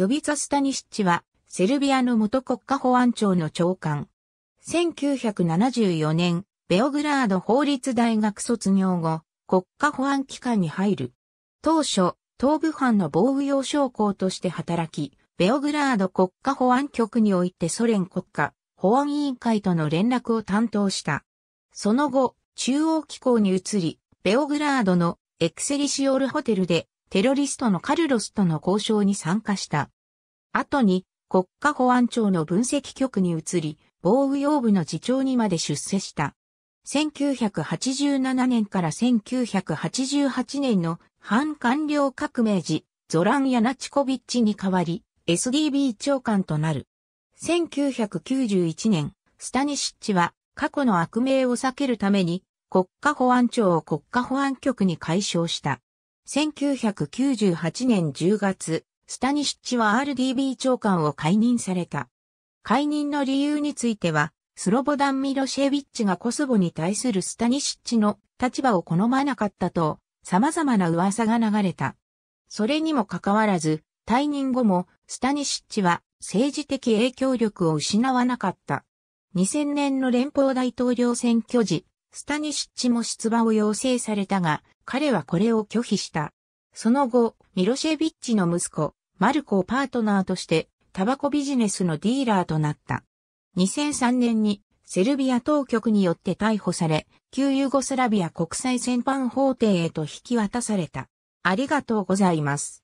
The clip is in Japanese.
ヨビザ・スタニシッチは、セルビアの元国家保安庁の長官。1974年、ベオグラード法律大学卒業後、国家保安機関に入る。当初、東部藩の防御用将校として働き、ベオグラード国家保安局においてソ連国家保安委員会との連絡を担当した。その後、中央機構に移り、ベオグラードのエクセリシオールホテルでテロリストのカルロスとの交渉に参加した。後に、国家保安庁の分析局に移り、防御用部の次長にまで出世した。1987年から1988年の反官僚革命時、ゾラン・ヤナチコビッチに代わり、SDB 長官となる。1991年、スタニシッチは過去の悪名を避けるために、国家保安庁を国家保安局に解消した。1998年10月、スタニシッチは RDB 長官を解任された。解任の理由については、スロボダン・ミロシェビッチがコソボに対するスタニシッチの立場を好まなかったと、様々な噂が流れた。それにもかかわらず、退任後も、スタニシッチは政治的影響力を失わなかった。2000年の連邦大統領選挙時、スタニシッチも出馬を要請されたが、彼はこれを拒否した。その後、ミロシェビッチの息子、マルコをパートナーとして、タバコビジネスのディーラーとなった。2003年に、セルビア当局によって逮捕され、旧ユーゴスラビア国際戦犯法廷へと引き渡された。ありがとうございます。